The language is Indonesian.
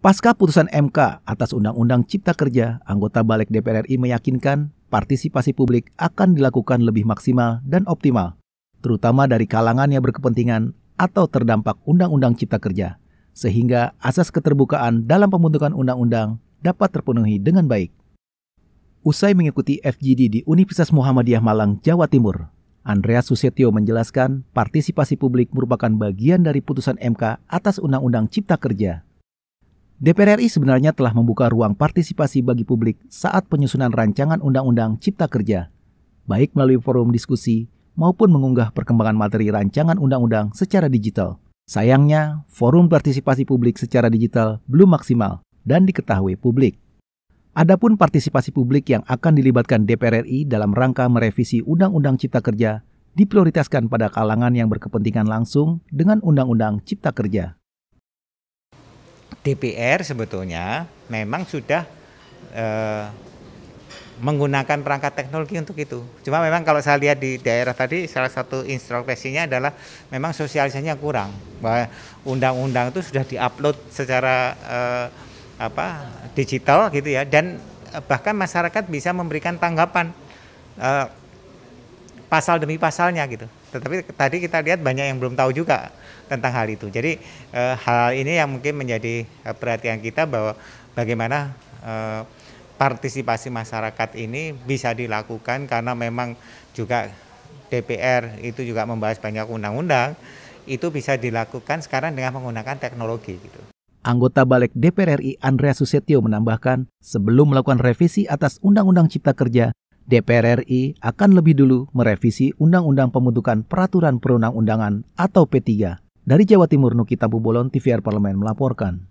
Pasca putusan MK atas Undang-Undang Cipta Kerja, anggota Balik DPR RI meyakinkan partisipasi publik akan dilakukan lebih maksimal dan optimal, terutama dari kalangan yang berkepentingan atau terdampak Undang-Undang Cipta Kerja, sehingga asas keterbukaan dalam pembentukan undang-undang dapat terpenuhi dengan baik. Usai mengikuti FGD di Universitas Muhammadiyah Malang, Jawa Timur, Andreas Susetio menjelaskan partisipasi publik merupakan bagian dari putusan MK atas Undang-Undang Cipta Kerja DPR RI sebenarnya telah membuka ruang partisipasi bagi publik saat penyusunan rancangan Undang-Undang Cipta Kerja, baik melalui forum diskusi maupun mengunggah perkembangan materi rancangan undang-undang secara digital. Sayangnya, forum partisipasi publik secara digital belum maksimal dan diketahui publik. Adapun partisipasi publik yang akan dilibatkan DPR RI dalam rangka merevisi Undang-Undang Cipta Kerja diprioritaskan pada kalangan yang berkepentingan langsung dengan Undang-Undang Cipta Kerja. DPR sebetulnya memang sudah eh, menggunakan perangkat teknologi untuk itu. Cuma memang kalau saya lihat di daerah tadi salah satu instruksinya adalah memang sosialisasinya kurang. Bahwa undang-undang itu sudah diupload secara eh, apa digital gitu ya dan eh, bahkan masyarakat bisa memberikan tanggapan eh, pasal demi pasalnya gitu. Tetapi tadi kita lihat banyak yang belum tahu juga tentang hal itu. Jadi eh, hal ini yang mungkin menjadi eh, perhatian kita bahwa bagaimana eh, partisipasi masyarakat ini bisa dilakukan karena memang juga DPR itu juga membahas banyak undang-undang itu bisa dilakukan sekarang dengan menggunakan teknologi gitu. Anggota Balik DPR RI Andrea Susetio menambahkan, sebelum melakukan revisi atas Undang-Undang Cipta Kerja, DPR RI akan lebih dulu merevisi Undang-Undang Pembentukan Peraturan Perundang-Undangan atau P3. Dari Jawa Timur, Nukita Bubolon, TVR Parlemen melaporkan.